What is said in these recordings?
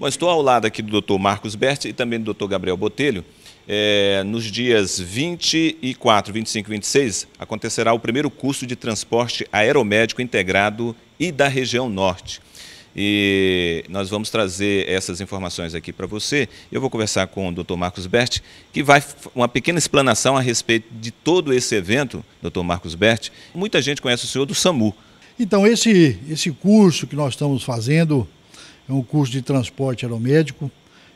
Bom, estou ao lado aqui do doutor Marcos Berti e também do doutor Gabriel Botelho. É, nos dias 24, 25 e 26, acontecerá o primeiro curso de transporte aeromédico integrado e da região norte. E nós vamos trazer essas informações aqui para você. Eu vou conversar com o Dr. Marcos Berti, que vai uma pequena explanação a respeito de todo esse evento, Dr. Marcos Berti. Muita gente conhece o senhor do SAMU. Então, esse, esse curso que nós estamos fazendo é um curso de transporte aeromédico,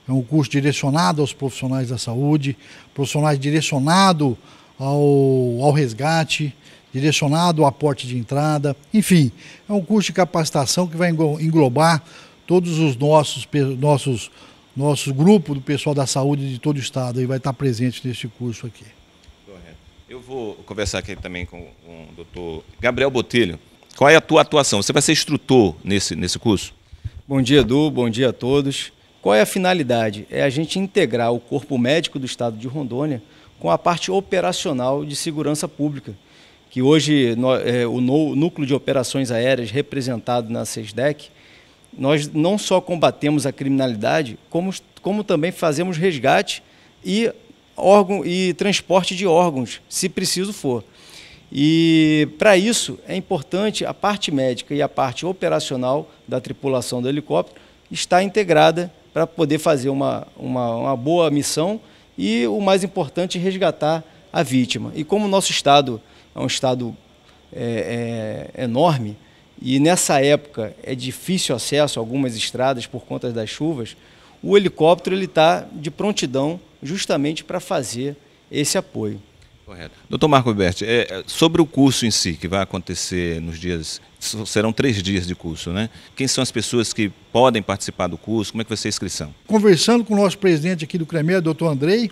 é um curso direcionado aos profissionais da saúde, profissionais direcionado ao, ao resgate, direcionado ao aporte de entrada, enfim, é um curso de capacitação que vai englobar todos os nossos, nossos nossos grupos do pessoal da saúde de todo o estado e vai estar presente nesse curso aqui. Eu vou conversar aqui também com o doutor Gabriel Botelho. Qual é a tua atuação? Você vai ser instrutor nesse, nesse curso? Bom dia, Edu. Bom dia a todos. Qual é a finalidade? É a gente integrar o corpo médico do estado de Rondônia com a parte operacional de segurança pública, que hoje no, é, o no, núcleo de operações aéreas representado na SESDEC, nós não só combatemos a criminalidade, como, como também fazemos resgate e, órgão, e transporte de órgãos, se preciso for. E para isso é importante a parte médica e a parte operacional da tripulação do helicóptero estar integrada para poder fazer uma, uma, uma boa missão e o mais importante, resgatar a vítima. E como o nosso estado é um estado é, é, enorme e nessa época é difícil acesso a algumas estradas por conta das chuvas, o helicóptero está de prontidão justamente para fazer esse apoio. Correto. Doutor Marco Alberti, é, é, sobre o curso em si, que vai acontecer nos dias, serão três dias de curso, né? Quem são as pessoas que podem participar do curso? Como é que vai ser a inscrição? Conversando com o nosso presidente aqui do CREMER, doutor Andrei,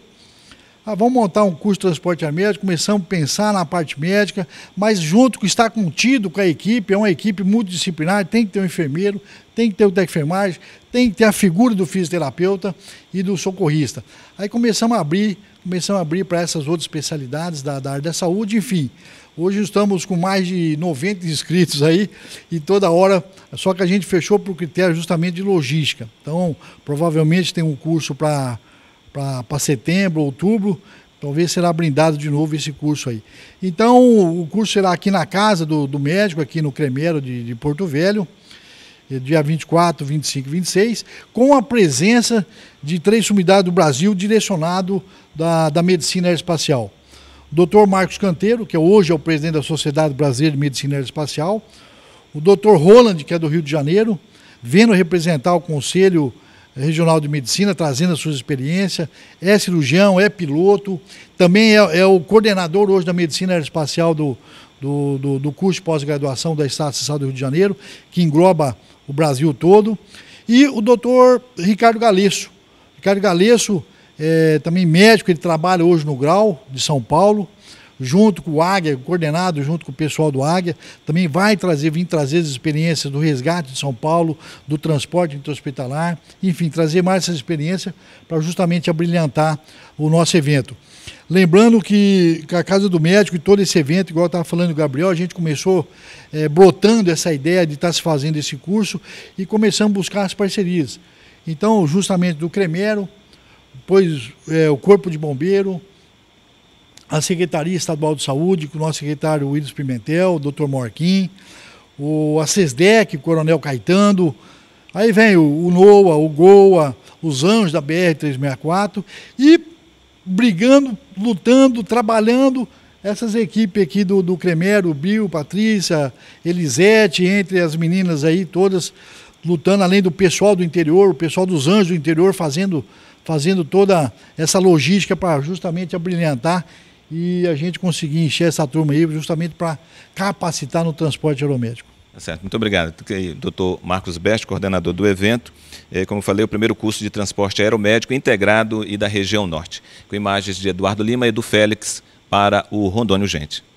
ah, vamos montar um curso de transporte médico começamos a pensar na parte médica, mas junto que está contido com a equipe, é uma equipe multidisciplinar, tem que ter um enfermeiro, tem que ter o técnico enfermagem, tem que ter a figura do fisioterapeuta e do socorrista. Aí começamos a abrir, começamos a abrir para essas outras especialidades da, da área da saúde, enfim. Hoje estamos com mais de 90 inscritos aí e toda hora, só que a gente fechou para o critério justamente de logística. Então, provavelmente tem um curso para para setembro, outubro, talvez então, será brindado de novo esse curso aí. Então, o curso será aqui na casa do, do médico, aqui no Cremero de, de Porto Velho, eh, dia 24, 25 e 26, com a presença de três sumidades do Brasil direcionado da, da medicina aeroespacial. O doutor Marcos Canteiro, que é hoje é o presidente da Sociedade Brasileira de Medicina Aeroespacial, o doutor Roland, que é do Rio de Janeiro, vendo representar o Conselho Regional de Medicina, trazendo as suas experiência. É cirurgião, é piloto, também é, é o coordenador hoje da Medicina Aeroespacial do, do, do, do curso de pós-graduação da Estado Social do Rio de Janeiro, que engloba o Brasil todo. E o doutor Ricardo Galesso. Ricardo Galesso é também médico, ele trabalha hoje no Grau, de São Paulo junto com o Águia, coordenado junto com o pessoal do Águia, também vai trazer, vir trazer as experiências do resgate de São Paulo, do transporte intra-hospitalar, enfim, trazer mais essa experiência para justamente abrilhantar o nosso evento. Lembrando que a Casa do Médico e todo esse evento, igual estava falando o Gabriel, a gente começou é, brotando essa ideia de estar tá se fazendo esse curso e começamos a buscar as parcerias. Então, justamente do Cremero, depois é, o Corpo de Bombeiro, a Secretaria Estadual de Saúde, com o nosso secretário Willis Pimentel, o doutor Morquim, o, a o Coronel Caetano, aí vem o, o NOA, o GOA, os anjos da BR-364, e brigando, lutando, trabalhando, essas equipes aqui do, do Cremero, Bill, Patrícia, Elisete, entre as meninas aí todas lutando, além do pessoal do interior, o pessoal dos anjos do interior fazendo, fazendo toda essa logística para justamente abrilhantar e a gente conseguir encher essa turma aí justamente para capacitar no transporte aeromédico. Tá certo, muito obrigado. Dr. Marcos Best, coordenador do evento. É, como falei, o primeiro curso de transporte aeromédico integrado e da região norte. Com imagens de Eduardo Lima e do Félix para o Rondônio Gente.